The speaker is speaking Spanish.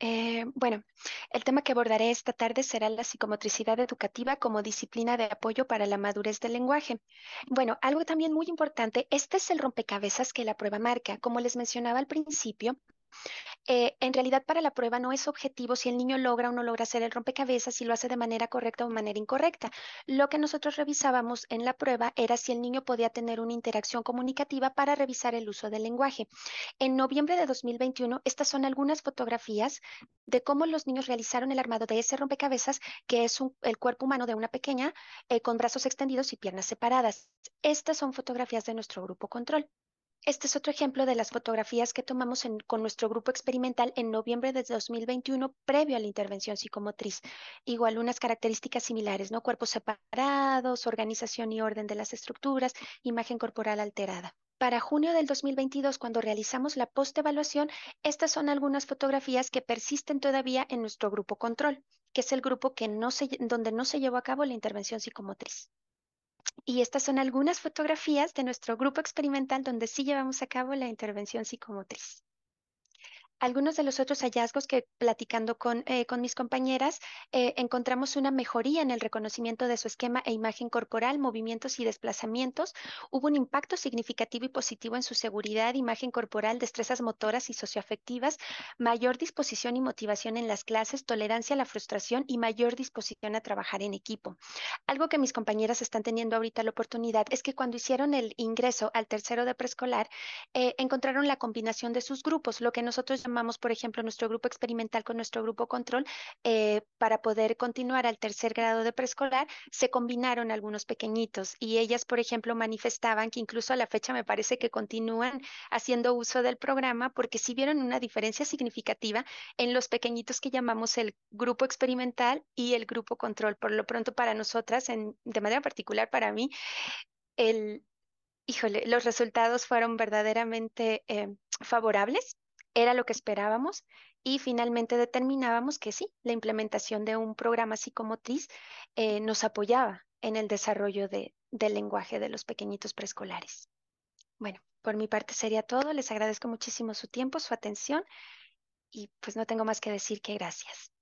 Eh, bueno, el tema que abordaré esta tarde será la psicomotricidad educativa como disciplina de apoyo para la madurez del lenguaje. Bueno, algo también muy importante, este es el rompecabezas que la prueba marca. Como les mencionaba al principio, eh, en realidad, para la prueba no es objetivo si el niño logra o no logra hacer el rompecabezas, si lo hace de manera correcta o de manera incorrecta. Lo que nosotros revisábamos en la prueba era si el niño podía tener una interacción comunicativa para revisar el uso del lenguaje. En noviembre de 2021, estas son algunas fotografías de cómo los niños realizaron el armado de ese rompecabezas, que es el cuerpo humano de una pequeña eh, con brazos extendidos y piernas separadas. Estas son fotografías de nuestro grupo control. Este es otro ejemplo de las fotografías que tomamos con nuestro grupo experimental en noviembre de 2021, previo a la intervención psicomotriz. Igual unas características similares, ¿no? Cuerpos separados, organización y orden de las estructuras, imagen corporal alterada. Para junio del 2022, cuando realizamos la postevaluación, estas son algunas fotografías que persisten todavía en nuestro grupo control, que es el grupo que donde no se llevó a cabo la intervención psicomotriz. Y estas son algunas fotografías de nuestro grupo experimental donde sí llevamos a cabo la intervención psicomotriz algunos de los otros hallazgos que platicando con, eh, mis compañeras, eh, encontramos una mejoría en el reconocimiento de su esquema e imagen corporal, movimientos y desplazamientos. Hubo un impacto significativo y positivo en su seguridad, imagen corporal, destrezas motoras y socioafectivas, mayor disposición y motivación en las clases, tolerancia a la frustración y mayor disposición a trabajar en equipo. Algo que mis compañeras están teniendo ahorita la oportunidad es que cuando hicieron el ingreso al tercero de preescolar, eh, encontraron la combinación de sus grupos, lo que nosotros por ejemplo, nuestro grupo experimental con nuestro grupo control, eh, para poder continuar al tercer grado de preescolar, se combinaron algunos pequeñitos y ellas, por ejemplo, manifestaban que incluso a la fecha me parece que continúan haciendo uso del programa porque sí vieron una diferencia significativa en los pequeñitos que llamamos el grupo experimental y el grupo control. Por lo pronto, para nosotras, en, de manera particular para mí, el, híjole, los resultados fueron verdaderamente eh, favorables era lo que esperábamos y finalmente determinábamos que sí, la implementación de un programa psicomotriz eh, nos apoyaba en el desarrollo del lenguaje de los pequeñitos preescolares. Bueno, por mi parte sería todo. Les agradezco muchísimo su tiempo, su atención y pues no tengo más que decir que gracias.